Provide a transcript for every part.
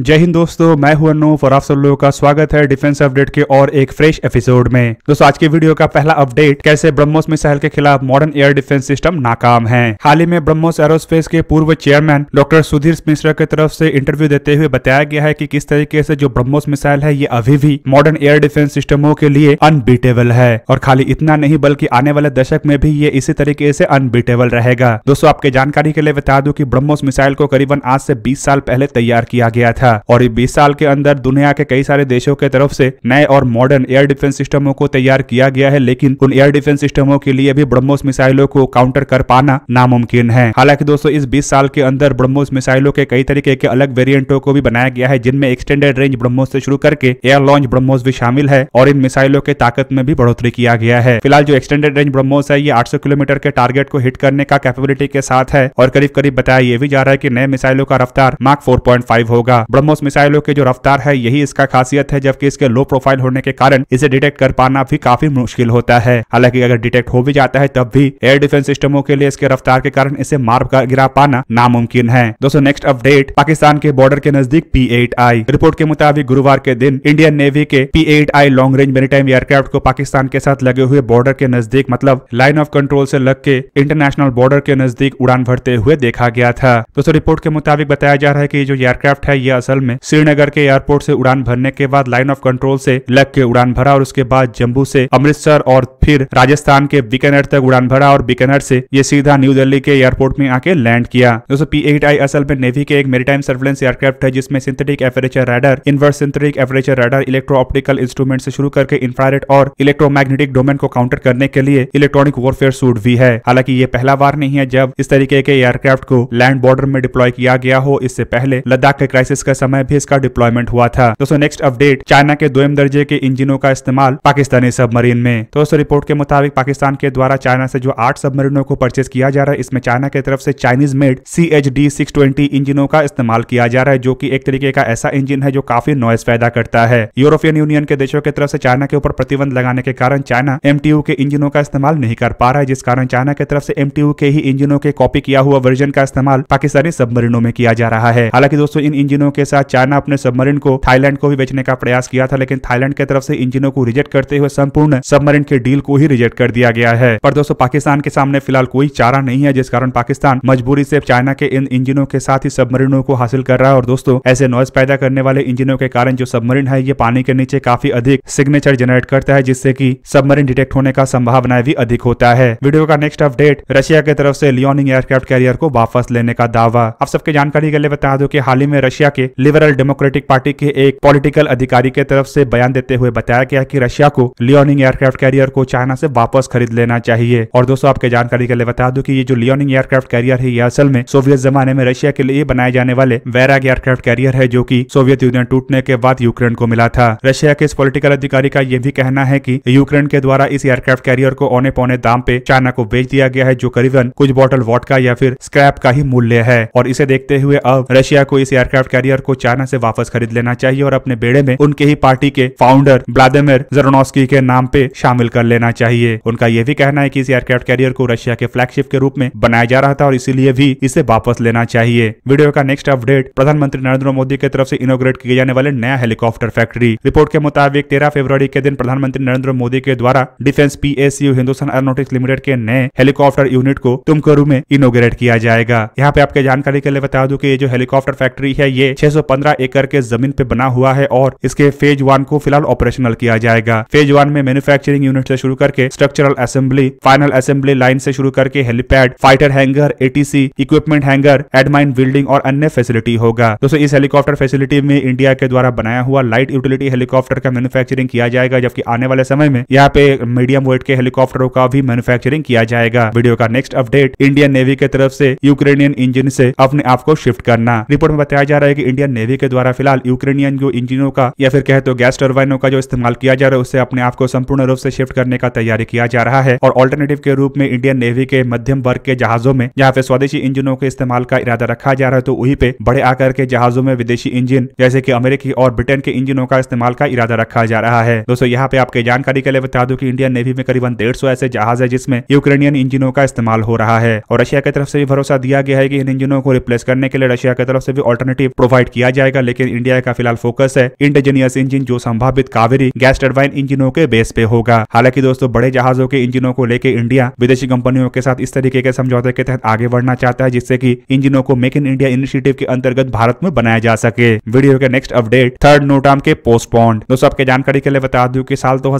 जय हिंद दोस्तों मैं हूं अनु और आप सब लोगों का स्वागत है डिफेंस अपडेट के और एक फ्रेश एपिसोड में दोस्तों आज के वीडियो का पहला अपडेट कैसे ब्रह्मोस मिसाइल के खिलाफ मॉडर्न एयर डिफेंस सिस्टम नाकाम है हाल ही में ब्रह्मोस एरोस्पेस के पूर्व चेयरमैन डॉक्टर सुधीर मिश्रा की तरफ से इंटरव्यू देते हुए बताया गया है की कि किस तरीके से जो ब्रह्मोस मिसाइल है ये अभी भी मॉडर्न एयर डिफेंस सिस्टमों के लिए अनबीटेबल है और खाली इतना नहीं बल्कि आने वाले दशक में भी ये इसी तरीके से अनबीटेबल रहेगा दोस्तों आपके जानकारी के लिए बता दू की ब्रह्मोस मिसाइल को करीबन आज से बीस साल पहले तैयार किया गया था था और ये साल के अंदर दुनिया के कई सारे देशों के तरफ से नए और मॉडर्न एयर डिफेंस सिस्टमों को तैयार किया गया है लेकिन उन एयर डिफेंस सिस्टमों के लिए भी ब्रह्मोस मिसाइलों को काउंटर कर पाना नामुमकिन है हालांकि दोस्तों इस बीस साल के अंदर ब्रह्मोस मिसाइलों के कई तरीके के अलग वेरियंटों को भी बनाया गया है जिनमें एक्सटेंडेड रेंज ब्रह्मोस से शुरू करके एयर लॉन्च ब्रह्मोस भी शामिल है और इन मिसाइलों के ताकत में भी बढ़ोतरी किया गया है फिलहाल जो एक्सटेंडेड रेंज ब्रह्मोस है ये 800 किलोमीटर के टारगेट को हिट करने का कैपेबिलिटी के साथ है और करीब करीब बताया ये भी जा रहा है की नए मिसाइलों का रफ्तार मार्क 4.5 होगा ब्रह्मोस मिसाइलों की जो रफ्तार है यही इसका खासियत है जबकि इसके लो प्रोफाइल होने के कारण इसे डिटेक्ट कर पाना भी काफी मुश्किल होता है हालांकि अगर डिटेक्ट हो भी जाता है तब भी एयर डिफेंस सिस्टमों के लिए इसके रफ्तार के कारण इसे मार गिरा पाना नामुमकिन है दोस्तों नेक्स्ट अपडेट पाकिस्तान के बॉर्डर के नजदीक पी एट आई रिपोर्ट के मुताबिक गुरुवार के दिन इंडियन नेवी के P eight I long range maritime aircraft को पाकिस्तान के साथ लगे हुए बॉर्डर के नजदीक मतलब लाइन ऑफ कंट्रोल से लग के इंटरनेशनल बॉर्डर के नजदीक उड़ान भरते हुए देखा गया था दोस्तों रिपोर्ट के मुताबिक बताया जा रहा है की जो एयरक्राफ्ट है यह असल में श्रीनगर के एयरपोर्ट से उड़ान भरने के बाद लाइन ऑफ कंट्रोल से लग के उड़ान भरा और उसके बाद जम्मू से अमृतसर और फिर राजस्थान के बीकानेर तक उड़ान भरा और बीकानेर से ये सीधा न्यू दिल्ली के एयरपोर्ट में आके लैंड किया दोस्तों पी एट आई असल में नेवी के एक मेरीटाइम सर्वेलेंस एयरक्राफ्ट है जिसमें synthetic aperture radar inverse synthetic aperture radar electro optical instrument से शुरू करके इंफ्रारेड और इलेक्ट्रोमैग्नेटिक डोमेन को काउंटर करने के लिए इलेक्ट्रॉनिक वॉरफेयर सूट भी है हालांकि ये पहला बार नहीं है जब इस तरीके के एयरक्राफ्ट को लैंड बॉर्डर में डिप्लॉय किया गया हो इससे पहले लद्दाख के क्राइसिस का समय भी इसका डिप्लॉयमेंट हुआ था दोस्तों नेक्स्ट अपडेट चाइना के दो दर्जे के इंजिनों का इस्तेमाल पाकिस्तानी सबमरीन में दोस्तों रिपोर्ट के मुताबिक पाकिस्तान के द्वारा चाइना से जो आठ सबमरीनों को परचेज किया जा रहा है इसमें चाइना की तरफ से Chinese made C H D six twenty इंजिनों का इस्तेमाल किया जा रहा है जो की एक तरीके का ऐसा इंजन है जो काफी नॉइस पैदा करता है यूरोपियन यूनियन के देशों की तरफ से चाइना के ऊपर प्रतिबंध लगाने के कारण चाइना एम के इंजिनों का इस्तेमाल नहीं कर पा रहा है जिस कारण चाइना की तरफ से एम के ही इंजिनों के कॉपी किया हुआ वर्जन का इस्तेमाल पाकिस्तानी सबमरीनों में किया जा रहा है हालांकि दोस्तों इन इंजिनों के साथ चाइना अपने सबमरीन को थाईलैंड को भी बेचने का प्रयास किया था लेकिन थाईलैंड की तरफ से इंजिनों को रिजेक्ट करते हुए संपूर्ण सबमरीन के डील को ही रिजेक्ट कर दिया गया है पर दोस्तों पाकिस्तान के सामने फिलहाल कोई चारा नहीं है जिस कारण पाकिस्तान मजबूरी से चाइना के इन इंजिनों के साथ ही सबमरीनों को हासिल कर रहा है और दोस्तों ऐसे नॉइज पैदा करने वाले इंजिनों के कारण जो सबमरीन है ये पानी के नीचे काफी अधिक सिग्नेचर जनरेट करता है जिससे की सबमरीन डिटेक्ट होने का संभावना भी अधिक होता है वीडियो का नेक्स्ट अपडेट रशिया की तरफ से लियोनिंग एयरक्राफ्ट कैरियर को वापस लेने का दावा आप सबके जानकारी के लिए बता दो कि हाल ही में रशिया के लिबरल डेमोक्रेटिक पार्टी के एक पॉलिटिकल अधिकारी के तरफ से बयान देते हुए बताया गया कि रशिया को लियोनिंग एयरक्राफ्ट कैरियर को चाइना से वापस खरीद लेना चाहिए और दोस्तों आपके जानकारी के लिए बता दूं कि ये जो लियोनिंग एयरक्राफ्ट कैरियर है ये असल में सोवियत जमाने में रशिया के लिए बनाए जाने वाले वैराग एयरक्राफ्ट कैरियर है जो की सोवियत यूनियन टूटने के बाद यूक्रेन को मिला था रशिया के इस पोलिटिकल अधिकारी का ये भी कहना है की यूक्रेन के द्वारा इस एयरक्राफ्ट कैरियर को औने पौने दाम पे चाइना को बेच दिया गया है जो करीबन कुछ बॉटल वॉट या फिर स्क्रैप का ही मूल्य है और इसे देखते हुए अब रशिया को इस एयरक्राफ्ट कैरियर को चाइना से वापस खरीद लेना चाहिए और अपने बेड़े में उनके ही पार्टी के फाउंडर ब्लादिमिर जरोनोस्की के नाम पे शामिल कर लेना चाहिए उनका यह भी कहना है कि इस एयरक्राफ्ट कैरियर को रशिया के फ्लैगशिप के रूप में बनाया जा रहा था और इसीलिए भी इसे वापस लेना चाहिए वीडियो का नेक्स्ट अपडेट प्रधानमंत्री नरेंद्र मोदी की तरफ से इनोग्रेट किए जाने वाले नया हेलीकॉप्टर फैक्ट्री रिपोर्ट के मुताबिक तेरह फरवरी के दिन प्रधानमंत्री नरेंद्र मोदी के द्वारा defence PSU Hindustan Aeronautics Limited के नए हेलीकॉप्टर यूनिट को तुमकुरु में इनोग्रेट किया जाएगा यहाँ पे आपके जानकारी के लिए बता दू की ये जो हेलीकॉप्टर फैक्ट्री है ये 615 एकड़ के जमीन पे बना हुआ है और इसके फेज वन को फिलहाल ऑपरेशनल किया जाएगा फेज वन में मैन्युफैक्चरिंग यूनिट से शुरू करके structural assembly final assembly line से शुरू करके helipad fighter hangar ATC equipment hangar admin building और अन्य फैसिलिटी होगा दोस्तों इस हेलीकॉप्टर फैसिलिटी में इंडिया के द्वारा बनाया हुआ लाइट यूटिलिटी हेलीकॉप्टर का मैन्युफैक्चरिंग किया जाएगा जबकि आने वाले समय में यहाँ पे मीडियम वेट के हेलीकॉप्टरों का भी मैन्युफैक्चरिंग किया जाएगा वीडियो का नेक्स्ट अपडेट इंडियन नेवी के तरफ से यूक्रेनियन इंजिन से अपने आप को शिफ्ट करना रिपोर्ट में बताया जा रहा है की इंडियन नेवी के द्वारा फिलहाल यूक्रेनियन जो इंजिनों का या फिर कहे तो गैस टर्बाइनों का जो इस्तेमाल किया जा रहा है उससे अपने आप को संपूर्ण रूप से शिफ्ट करने का तैयारी किया जा रहा है और ऑल्टरनेटिव के रूप में इंडियन नेवी के मध्यम वर्ग के जहाजों में जहाँ पे स्वदेशी इंजनों के इस्तेमाल का इरादा रखा जा रहा है तो वहीं पे बड़े आकार के जहाजों में विदेशी इंजन जैसे की अमेरिकी और ब्रिटेन के इंजनों का इस्तेमाल का इरादा रखा जा रहा है दोस्तों यहाँ पे आपके जानकारी के लिए बता दू की इंडियन नेवी में करीबन डेढ़ ऐसे जहाज है जिसमें यूक्रेनियन इंजनों का इस्तेमाल हो रहा है और रशिया की तरफ से भी भरोसा दिया गया है की इन इंजनों को रिप्लेस करने के लिए रशिया की तरफ से भी ऑल्टरनेटिव प्रोवाइड प्रोवाइड किया जाएगा लेकिन इंडिया का फिलहाल फोकस है इंडिजीनियस इंजिन जो संभावित कावेरी गैस टर्बाइन इंजिनों के बेस पे होगा हालांकि दोस्तों बड़े जहाजों के इंजिनों को लेकर इंडिया विदेशी कंपनियों के साथ इस तरीके के समझौते के तहत आगे बढ़ना चाहता है जिससे की इंजिनों को मेक इन इंडिया इनिशिएटिव के अंतर्गत भारत में बनाया जा सके वीडियो के नेक्स्ट अपडेट थर्ड नोटाम के पोस्टपोन दोस्तों आपके जानकारी के लिए बता दू की साल दो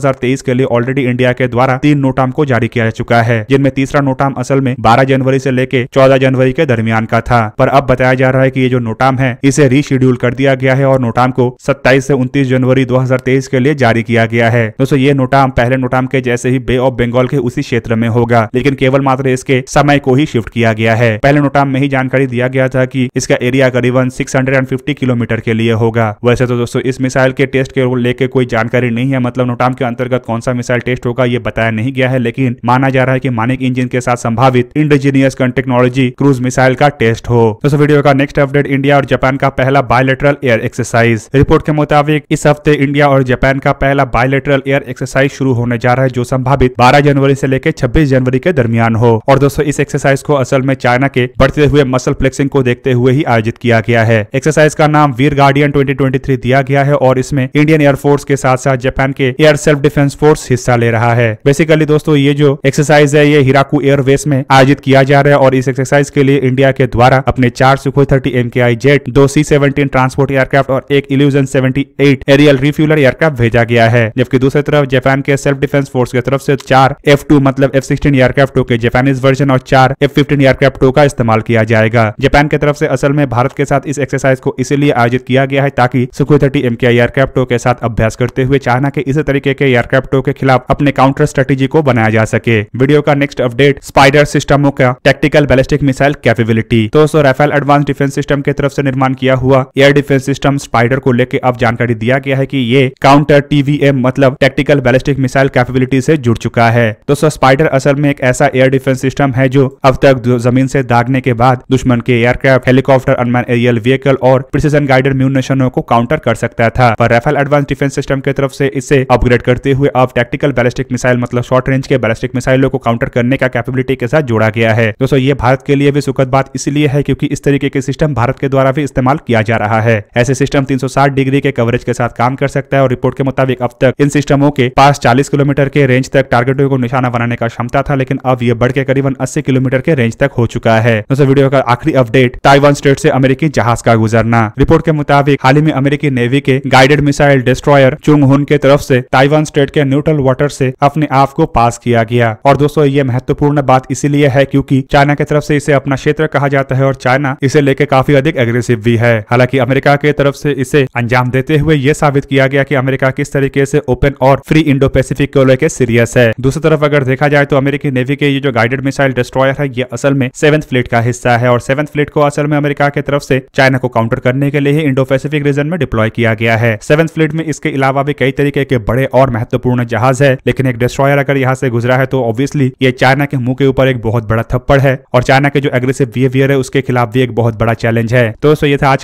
के लिए ऑलरेडी इंडिया के द्वारा तीन नोटाम को जारी किया जा चुका है जिनमें तीसरा नोटाम असल में बारह जनवरी ऐसी लेके चौदह जनवरी के दरमियान का था पर अब बताया जा रहा है कि ये जो नोटाम है इसे रीशेड्यूल कर दिया गया है और नोटाम को सत्ताईस से उन्तीस जनवरी 2023 के लिए जारी किया गया है दोस्तों ये नोटाम पहले नोटाम के जैसे ही बे ऑफ बंगाल के उसी क्षेत्र में होगा लेकिन केवल मात्र इसके समय को ही शिफ्ट किया गया है पहले नोटाम में ही जानकारी दिया गया था की इसका एरिया करीबन सिक्स किलोमीटर के लिए होगा वैसे तो दोस्तों इस मिसाइल के टेस्ट के लेके कोई जानकारी नहीं है मतलब नोटाम के अंतर्गत कौन सा मिसाइल टेस्ट होगा ये बताया नहीं गया है लेकिन माना जा रहा है की मानिक इंजिन के साथ संभावित इंडिजीनियस कन टेक्नोलॉजी क्रूज मिसाइल का टेस्ट हो दोस्तों वीडियो का नेक्स्ट अपडेट इंडिया और जापान का पहला बायोलेटरल एयर एक्सरसाइज रिपोर्ट के मुताबिक इस हफ्ते इंडिया और जापान का पहला बायोलेटरल एयर एक्सरसाइज शुरू होने जा रहा है जो संभावित 12 जनवरी से लेकर 26 जनवरी के दरमियान हो और दोस्तों इस एक्सरसाइज को असल में चाइना के बढ़ते हुए मसल फ्लेक्सिंग को देखते हुए ही आयोजित किया गया है एक्सरसाइज का नाम वीर गार्डियन ट्वेंटी दिया गया है और इसमें इंडियन एयरफोर्स के साथ साथ जापान के एयर सेल्फ डिफेंस फोर्स हिस्सा ले रहा है बेसिकली दोस्तों ये जो एक्सरसाइज है ये हिराकू एयरवेस में आयोजित किया जा रहा है और इस एक्सरसाइज के लिए इंडिया के द्वारा अपने चार सुखो थर्टी एम जेट दो सी सेवनटीन ट्रांसपोर्ट एयरक्राफ्ट और एक Ilyushin seventy aerial refueller aircraft भेजा गया है जबकि दूसरी तरफ जापान के सेल्फ डिफेंस फोर्स की तरफ से चार एफ टू मतलब एफ सिक्सटीन एयरक्राफ्ट के जापानीज वर्जन और चार एफ फिफ्टीन एयरक्राफ्ट का इस्तेमाल किया जाएगा जापान की तरफ से असल में भारत के साथ इस एक्सरसाइज को इसीलिए आयोजित किया गया है ताकि सुखो थर्टी एम के एयरक्राफ्टों के साथ अभ्यास करते हुए चाइना के इसी तरीके के एयरक्राफ्टों के खिलाफ अपने काउंटर स्ट्रेटेजी को बनाया जा सके वीडियो का नेक्स्ट अपडेट स्पाइडर सिस्टमों का टेक्टिकल बैलिस्टिक मिसाइल कैपेबिलिटी दोस्तों राफेल एडवांस डिफेंस सिस्टम की तरफ से निर्माण किया हुआ एयर डिफेंस सिस्टम स्पाइडर को लेकर अब जानकारी दिया गया है कि ये काउंटर टीवीएम मतलब टेक्टिकल बैलिस्टिक मिसाइल कैपेबिलिटी से जुड़ चुका है दोस्तों स्पाइडर असल में एक ऐसा एयर डिफेंस सिस्टम है जो अब तक जमीन से दागने के बाद दुश्मन के aircraft helicopter unmanned aerial vehicle और प्रिसीजन गाइडेड म्यूनेशनों को काउंटर कर सकता था पर रेफेल एडवांस डिफेंस सिस्टम की तरफ से इसे अपग्रेड करते हुए अब टेक्टिकल बैलिस्टिक मिसाइल मतलब शॉर्ट रेंज के बैलिस्टिक मिसाइलों को काउंटर करने का कैपेबिलिटी के साथ जोड़ा गया है दोस्तों ये भारत के लिए भी सुखद बात इसलिए है क्योंकि इस तरीके के सिस्टम भारत के द्वारा भी इस्तेमाल किया किया जा रहा है ऐसे सिस्टम 360 डिग्री के कवरेज के साथ काम कर सकता है और रिपोर्ट के मुताबिक अब तक इन सिस्टमों के पास 40 किलोमीटर के रेंज तक टारगेटों को निशाना बनाने का क्षमता था लेकिन अब यह बढ़ के करीबन 80 किलोमीटर के रेंज तक हो चुका है दोस्तों वीडियो का आखिरी अपडेट ताइवान स्टेट से अमेरिकी जहाज का गुजरना रिपोर्ट के मुताबिक हाल ही में अमेरिकी नेवी के गाइडेड मिसाइल डिस्ट्रॉयर चुंग हुन के तरफ से ताइवान स्टेट के न्यूट्रल वाटर से अपने आप को पास किया गया और दोस्तों ये महत्वपूर्ण बात इसीलिए है क्योंकि चाइना की तरफ से इसे अपना क्षेत्र कहा जाता है और चाइना इसे लेकर काफी अधिक एग्रेसिव भी है है हालांकि अमेरिका के तरफ से इसे अंजाम देते हुए यह साबित किया गया कि अमेरिका किस तरीके से ओपन और फ्री इंडो पैसिफिक को लेकर सीरियस है दूसरी तरफ अगर देखा जाए तो अमेरिकी नेवी के ये जो गाइडेड मिसाइल डिस्ट्रॉयर है ये असल में सेवंथ फ्लीट का हिस्सा है और सेवंथ फ्लीट को असल में अमेरिका की तरफ से चाइना को काउंटर करने के लिए इंडो पैसिफिक रीजन में डिप्लॉय किया गया है सेवंथ फ्लीट में इसके अलावा भी कई तरीके के बड़े और महत्वपूर्ण जहाज है लेकिन एक डिस्ट्रॉयर अगर यहाँ से गुजरा है तो ऑब्वियसली ये चाइना के मुंह के ऊपर एक बहुत बड़ा थप्पड़ है और चाइना के जो एग्रेसिव बिहेवियर है उसके खिलाफ भी एक बहुत बड़ा चैलेंज है दोस्तों ये था आज